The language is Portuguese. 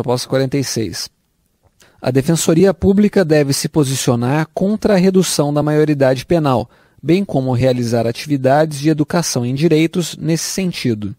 Proposta 46. A Defensoria Pública deve se posicionar contra a redução da maioridade penal, bem como realizar atividades de educação em direitos nesse sentido.